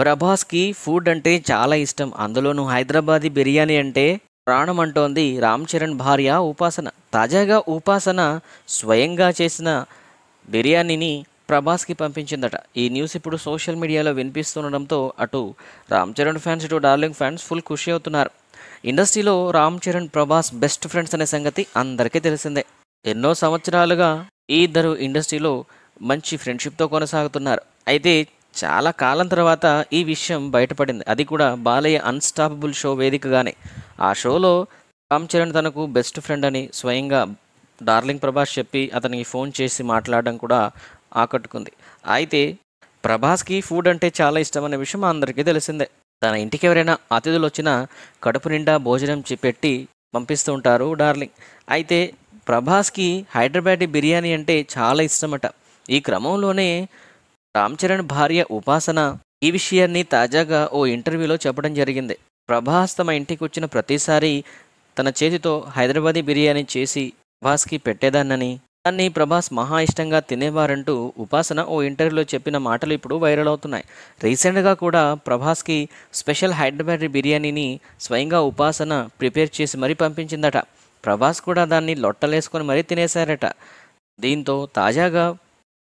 ప్రభాస్కి food అంటే చాలా ఇష్టం అందులోనూ హైదరాబాదీ బిర్యానీ అంటే ప్రాణం అంటోంది రామ్ చరణ్ భార్య ఉపాసన తాజాగా ఉపాసన స్వయంగా చేసిన బిర్యానీని ప్రభాస్కి పంపించిందట ఈ న్యూస్ ఇప్పుడు సోషల్ మీడియాలో వినిపిస్తుండడంతో అటు రామ్ చరణ్ ఫ్యాన్స్ ఇటు డార్లింగ్ ఫ్యాన్స్ ఫుల్ ఖుషి అవుతున్నారు ఇండస్ట్రీలో రామ్ చరణ్ ప్రభాస్ బెస్ట్ ఫ్రెండ్స్ అనే సంగతి అందరికీ తెలిసిందే ఎన్నో సంవత్సరాలుగా ఈ ఇద్దరు ఇండస్ట్రీలో మంచి ఫ్రెండ్షిప్తో కొనసాగుతున్నారు అయితే చాలా కాలం తర్వాత ఈ విషయం బయటపడింది అది కూడా బాలయ్య అన్స్టాపబుల్ షో వేదికగానే ఆ షోలో రామ్ చరణ్ తనకు బెస్ట్ ఫ్రెండ్ అని స్వయంగా డార్లింగ్ ప్రభాస్ చెప్పి అతనికి ఫోన్ చేసి మాట్లాడడం కూడా ఆకట్టుకుంది అయితే ప్రభాస్కి ఫుడ్ అంటే చాలా ఇష్టం అనే విషయం అందరికీ తెలిసిందే తన ఇంటికి ఎవరైనా అతిథులు వచ్చినా కడుపు నిండా భోజనం పెట్టి పంపిస్తూ ఉంటారు డార్లింగ్ అయితే ప్రభాస్కి హైదరాబాద్ బిర్యానీ అంటే చాలా ఇష్టమట ఈ క్రమంలోనే రామ్ చరణ్ భార్య ఉపాసన ఈ విషయాన్ని తాజాగా ఓ ఇంటర్వ్యూలో చెప్పడం జరిగింది ప్రభాస్ తమ ఇంటికి వచ్చిన ప్రతిసారి తన చేతితో హైదరాబాదీ బిర్యానీ చేసి ప్రభాస్కి పెట్టేదాన్నని దాన్ని ప్రభాస్ మహా ఇష్టంగా తినేవారంటూ ఉపాసన ఓ ఇంటర్వ్యూలో చెప్పిన మాటలు ఇప్పుడు వైరల్ అవుతున్నాయి రీసెంట్గా కూడా ప్రభాస్కి స్పెషల్ హైదరాబాదీ బిర్యానీని స్వయంగా ఉపాసన ప్రిపేర్ చేసి మరీ పంపించిందట ప్రభాస్ కూడా దాన్ని లొట్టలేసుకొని మరీ తినేశారట దీంతో తాజాగా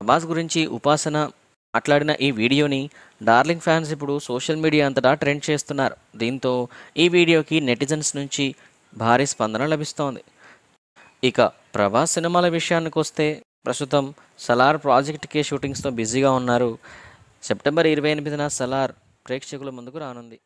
ప్రభాస్ గురించి ఉపాసన మాట్లాడిన ఈ వీడియోని డార్లింగ్ ఫ్యాన్స్ ఇప్పుడు సోషల్ మీడియా అంతటా ట్రెండ్ చేస్తున్నారు దీంతో ఈ వీడియోకి నెటిజన్స్ నుంచి భారీ స్పందన లభిస్తోంది ఇక ప్రభాస్ సినిమాల విషయానికి వస్తే ప్రస్తుతం సలార్ ప్రాజెక్ట్కే షూటింగ్స్తో బిజీగా ఉన్నారు సెప్టెంబర్ ఇరవై ఎనిమిదిన సలార్ ప్రేక్షకుల ముందుకు రానుంది